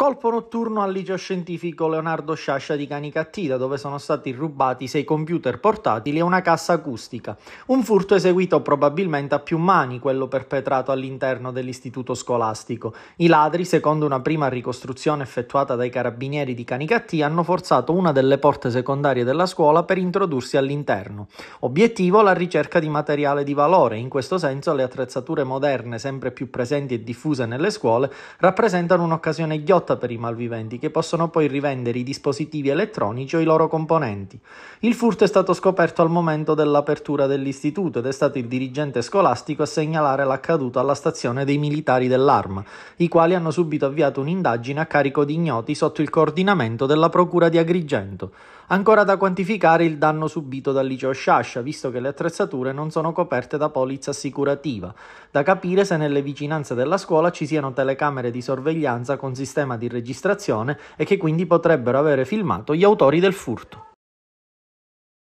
Colpo notturno al liceo scientifico Leonardo Sciascia di Canicattira, dove sono stati rubati sei computer portatili e una cassa acustica. Un furto eseguito probabilmente a più mani, quello perpetrato all'interno dell'istituto scolastico. I ladri, secondo una prima ricostruzione effettuata dai carabinieri di Canicattira, hanno forzato una delle porte secondarie della scuola per introdursi all'interno. Obiettivo la ricerca di materiale di valore, in questo senso le attrezzature moderne sempre più presenti e diffuse nelle scuole rappresentano un'occasione ghiotta lotta per i malviventi che possono poi rivendere i dispositivi elettronici o i loro componenti. Il furto è stato scoperto al momento dell'apertura dell'istituto ed è stato il dirigente scolastico a segnalare l'accaduto alla stazione dei militari dell'arma, i quali hanno subito avviato un'indagine a carico di ignoti sotto il coordinamento della procura di Agrigento. Ancora da quantificare il danno subito dal liceo Sciascia, visto che le attrezzature non sono coperte da polizza assicurativa. Da capire se nelle vicinanze della scuola ci siano telecamere di sorveglianza con sistema di registrazione e che quindi potrebbero avere filmato gli autori del furto.